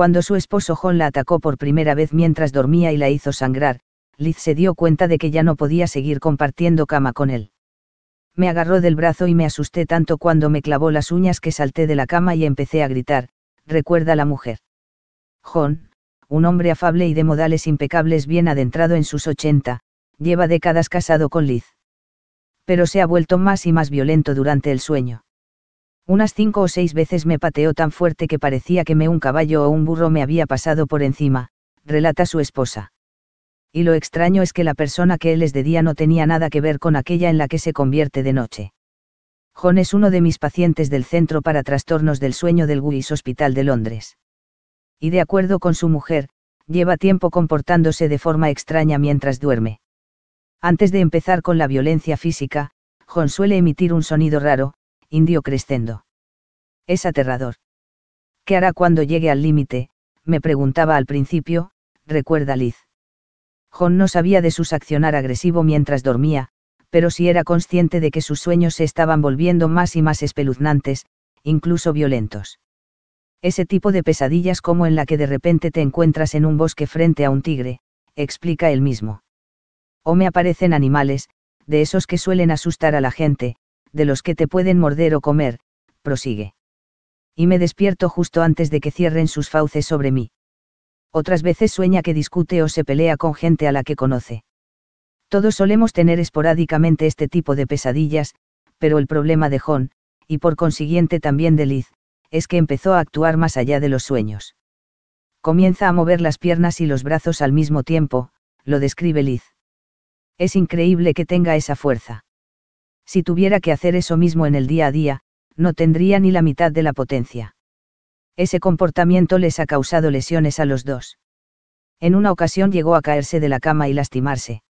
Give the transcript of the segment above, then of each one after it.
Cuando su esposo John la atacó por primera vez mientras dormía y la hizo sangrar, Liz se dio cuenta de que ya no podía seguir compartiendo cama con él. Me agarró del brazo y me asusté tanto cuando me clavó las uñas que salté de la cama y empecé a gritar, recuerda la mujer. John, un hombre afable y de modales impecables bien adentrado en sus 80, lleva décadas casado con Liz. Pero se ha vuelto más y más violento durante el sueño unas cinco o seis veces me pateó tan fuerte que parecía que me un caballo o un burro me había pasado por encima, relata su esposa. Y lo extraño es que la persona que él es de día no tenía nada que ver con aquella en la que se convierte de noche. John es uno de mis pacientes del Centro para Trastornos del Sueño del Guy's Hospital de Londres. Y de acuerdo con su mujer, lleva tiempo comportándose de forma extraña mientras duerme. Antes de empezar con la violencia física, John suele emitir un sonido raro, indio crescendo. Es aterrador. ¿Qué hará cuando llegue al límite? me preguntaba al principio, recuerda Liz. John no sabía de sus accionar agresivo mientras dormía, pero sí era consciente de que sus sueños se estaban volviendo más y más espeluznantes, incluso violentos. Ese tipo de pesadillas como en la que de repente te encuentras en un bosque frente a un tigre, explica él mismo. O me aparecen animales, de esos que suelen asustar a la gente, de los que te pueden morder o comer, prosigue. Y me despierto justo antes de que cierren sus fauces sobre mí. Otras veces sueña que discute o se pelea con gente a la que conoce. Todos solemos tener esporádicamente este tipo de pesadillas, pero el problema de John, y por consiguiente también de Liz, es que empezó a actuar más allá de los sueños. Comienza a mover las piernas y los brazos al mismo tiempo, lo describe Liz. Es increíble que tenga esa fuerza si tuviera que hacer eso mismo en el día a día, no tendría ni la mitad de la potencia. Ese comportamiento les ha causado lesiones a los dos. En una ocasión llegó a caerse de la cama y lastimarse.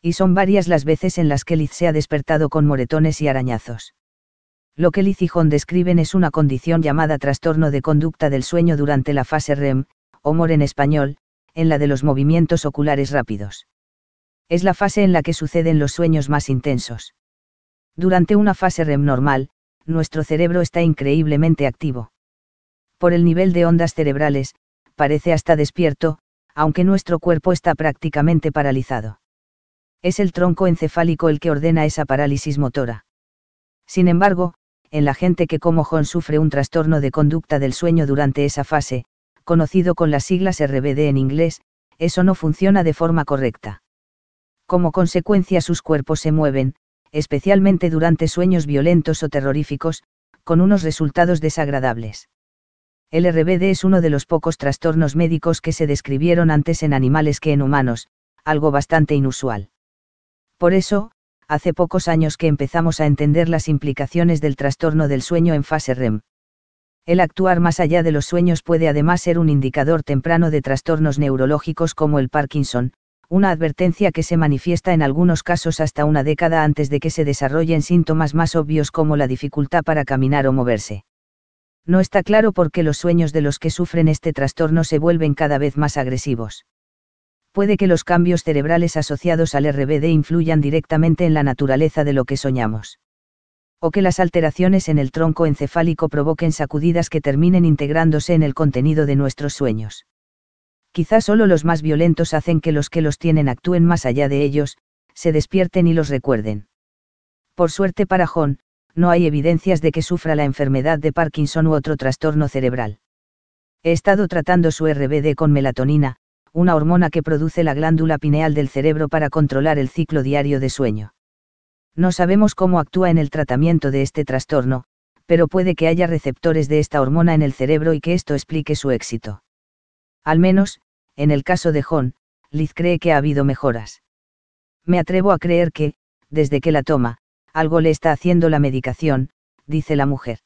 Y son varias las veces en las que Liz se ha despertado con moretones y arañazos. Lo que Liz y John describen es una condición llamada trastorno de conducta del sueño durante la fase REM, o MOR en español, en la de los movimientos oculares rápidos. Es la fase en la que suceden los sueños más intensos. Durante una fase REM normal, nuestro cerebro está increíblemente activo. Por el nivel de ondas cerebrales, parece hasta despierto, aunque nuestro cuerpo está prácticamente paralizado. Es el tronco encefálico el que ordena esa parálisis motora. Sin embargo, en la gente que como John sufre un trastorno de conducta del sueño durante esa fase, conocido con las siglas RBD en inglés, eso no funciona de forma correcta. Como consecuencia sus cuerpos se mueven, especialmente durante sueños violentos o terroríficos, con unos resultados desagradables. El RBD es uno de los pocos trastornos médicos que se describieron antes en animales que en humanos, algo bastante inusual. Por eso, hace pocos años que empezamos a entender las implicaciones del trastorno del sueño en fase REM. El actuar más allá de los sueños puede además ser un indicador temprano de trastornos neurológicos como el Parkinson, una advertencia que se manifiesta en algunos casos hasta una década antes de que se desarrollen síntomas más obvios como la dificultad para caminar o moverse. No está claro por qué los sueños de los que sufren este trastorno se vuelven cada vez más agresivos. Puede que los cambios cerebrales asociados al RBD influyan directamente en la naturaleza de lo que soñamos. O que las alteraciones en el tronco encefálico provoquen sacudidas que terminen integrándose en el contenido de nuestros sueños Quizás solo los más violentos hacen que los que los tienen actúen más allá de ellos, se despierten y los recuerden. Por suerte para John, no hay evidencias de que sufra la enfermedad de Parkinson u otro trastorno cerebral. He estado tratando su RBD con melatonina, una hormona que produce la glándula pineal del cerebro para controlar el ciclo diario de sueño. No sabemos cómo actúa en el tratamiento de este trastorno, pero puede que haya receptores de esta hormona en el cerebro y que esto explique su éxito. Al menos, en el caso de John, Liz cree que ha habido mejoras. Me atrevo a creer que, desde que la toma, algo le está haciendo la medicación, dice la mujer.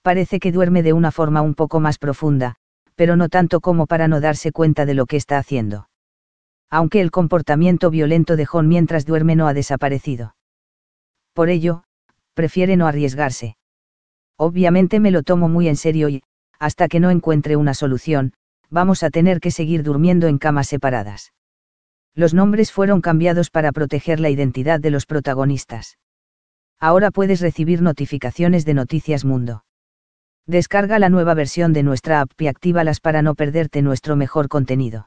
Parece que duerme de una forma un poco más profunda, pero no tanto como para no darse cuenta de lo que está haciendo. Aunque el comportamiento violento de John mientras duerme no ha desaparecido. Por ello, prefiere no arriesgarse. Obviamente me lo tomo muy en serio y, hasta que no encuentre una solución, vamos a tener que seguir durmiendo en camas separadas. Los nombres fueron cambiados para proteger la identidad de los protagonistas. Ahora puedes recibir notificaciones de Noticias Mundo. Descarga la nueva versión de nuestra app y actívalas para no perderte nuestro mejor contenido.